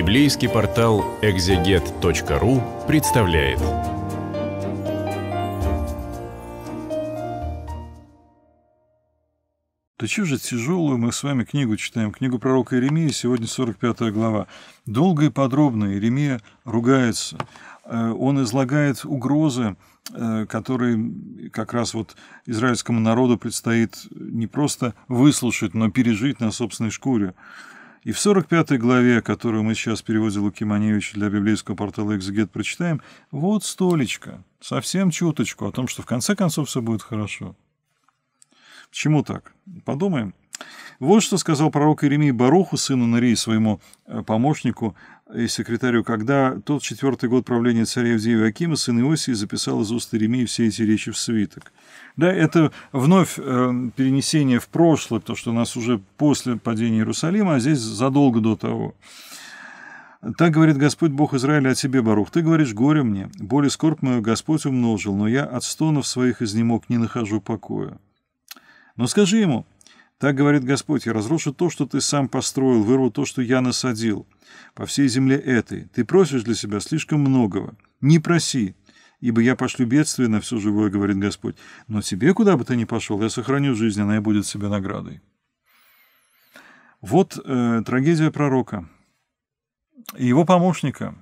Библейский портал экзегет.ру представляет. Да чего же тяжелую мы с вами книгу читаем, книгу пророка Иеремии, сегодня 45 глава. Долго и подробно Иеремия ругается. Э, он излагает угрозы, э, которые как раз вот израильскому народу предстоит не просто выслушать, но пережить на собственной шкуре. И в 45 главе, которую мы сейчас переводил Лукиманевич для библейского портала «Экзегет», прочитаем, вот столечко, совсем чуточку о том, что в конце концов все будет хорошо. Почему так? Подумаем. Вот что сказал пророк Иеремий Баруху, сыну Нарии, своему э, помощнику, и секретарю, когда тот четвертый год правления царя Евзеева Акима, сын Иосии, записал из уст Иеремии все эти речи в свиток. Да, это вновь э, перенесение в прошлое, то что у нас уже после падения Иерусалима, а здесь задолго до того. Так говорит Господь Бог Израиля о тебе, Барух. Ты говоришь, горе мне, боль и скорбь мою Господь умножил, но я от стонов своих изнемог не нахожу покоя. Но скажи ему, так говорит Господь, я разрушу то, что ты сам построил, вырву то, что я насадил. По всей земле этой ты просишь для себя слишком многого. Не проси, ибо я пошлю бедствие на все живое, говорит Господь. Но тебе, куда бы ты ни пошел, я сохраню жизнь, она и будет себе наградой. Вот э, трагедия пророка и его помощника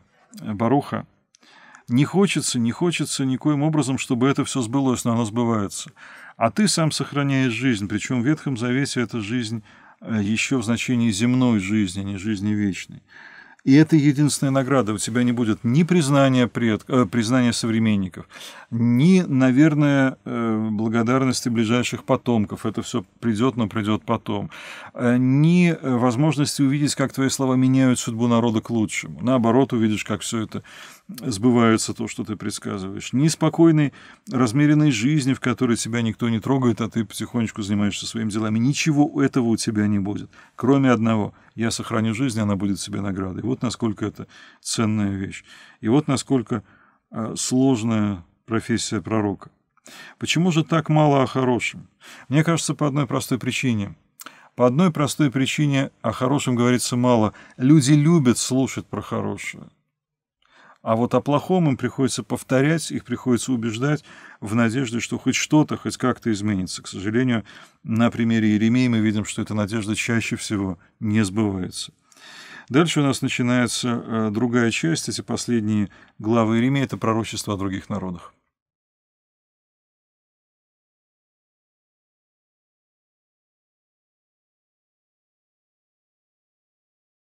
Баруха – не хочется, не хочется никоим образом, чтобы это все сбылось, но оно сбывается. А ты сам сохраняешь жизнь, причем в Ветхом Завете эта жизнь э, еще в значении земной жизни, а не жизни вечной. И это единственная награда. У тебя не будет ни признания, пред... Э, признания современников, ни, наверное, э, благодарности ближайших потомков. Это все придет, но придет потом. Э, ни возможности увидеть, как твои слова меняют судьбу народа к лучшему. Наоборот, увидишь, как все это сбывается, то, что ты предсказываешь. Ни спокойной, размеренной жизни, в которой тебя никто не трогает, а ты потихонечку занимаешься своими делами. Ничего этого у тебя не будет, кроме одного – я сохраню жизнь, она будет себе наградой. Вот насколько это ценная вещь. И вот насколько э, сложная профессия пророка. Почему же так мало о хорошем? Мне кажется, по одной простой причине. По одной простой причине о хорошем говорится мало. Люди любят слушать про хорошее. А вот о плохом им приходится повторять, их приходится убеждать в надежде, что хоть что-то, хоть как-то изменится. К сожалению, на примере Еремии мы видим, что эта надежда чаще всего не сбывается. Дальше у нас начинается э, другая часть, эти последние главы Иеремии, это пророчество о других народах.